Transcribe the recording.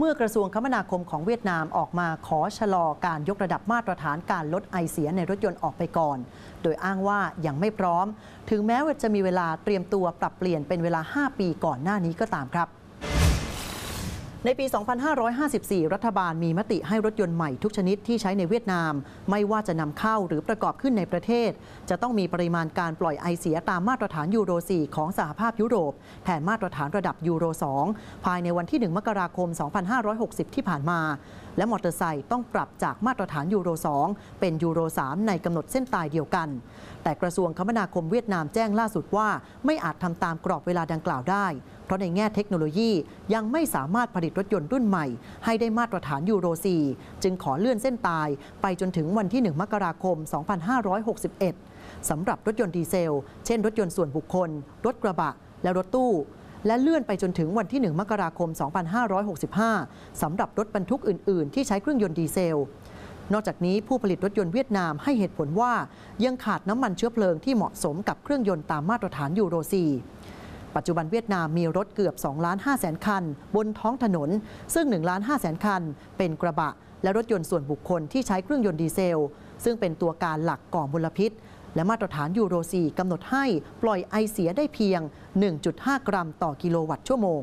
เมื่อกระทรวงคมนาคมของเวียดนามออกมาขอชะลอการยกระดับมาตรฐานการลดไอเสียในรถยนต์ออกไปก่อน โดยอ้างว่ายังไม่พร้อม ถึงแม้ว่าจะมีเวลาเตรียมตัวปรับเปลี่ยนเป็นเวลา 5 ปีก่อนหน้านี้ก็ตามครับในปี 2554 รัฐบาลมีมติให้รถยนต์ใหม่ทุกชนิดที่ใช้ในเวียดนาม ไม่ว่าจะนำเข้าหรือประกอบขึ้นในประเทศ จะต้องมีปริมาณการปล่อยไอเสียตามมาตรฐานยูโร 4 ของสหภาพยุโรปแทนมาตรฐานระดับยูโร 2 ภายในวันที่ 1 มกราคม 2560 ที่ผ่านมา และมอเตอร์ไซค์ต้องปรับจากมาตรฐานยูโร 2 เป็นยูโร 3 ในกำหนดเส้นตายเดียวกัน แต่กระทรวงคมนาคมเวียดนามแจ้งล่าสุดว่าไม่อาจทำตามกรอบเวลาดังกล่าวได้เพราะในแง่เทคโนโลยียังไม่สามารถผลิตรถยนต์รุ่นใหม่ ให้ได้มาตรฐานยูโร 4 จึงขอเลื่อนเส้นตายไปจนถึงวันที่ 1 มกราคม 2561 สำหรับรถยนต์ดีเซล เช่นรถยนต์ส่วนบุคคล รถกระบะ และรถตู้ และเลื่อนไปจนถึงวันที่ 1 มกราคม 2565 สำหรับรถบรรทุกอื่น ๆ ที่ใช้เครื่องยนต์ดีเซล นอกจากนี้ผู้ผลิตรถยนต์เวียดนามให้เหตุผลว่า ยังขาดน้ำมันเชื้อเพลิงที่เหมาะสมกับเครื่องยนต์ตามมาตรฐานยูโร 4ปัจจุบันเวียดนามมีรถเกือบ 2 ล้าน 5 แสนคันบนท้องถนน ซึ่ง 1 ล้าน 5 แสนคันเป็นกระบะ และรถยนต์ส่วนบุคคลที่ใช้เครื่องยนต์ดีเซล ซึ่งเป็นตัวการหลักก่อมลพิษ และมาตรฐานยูโร 4 กำหนดให้ปล่อยไอเสียได้เพียง 1.5 กรัมต่อกิโลวัตต์ชั่วโมง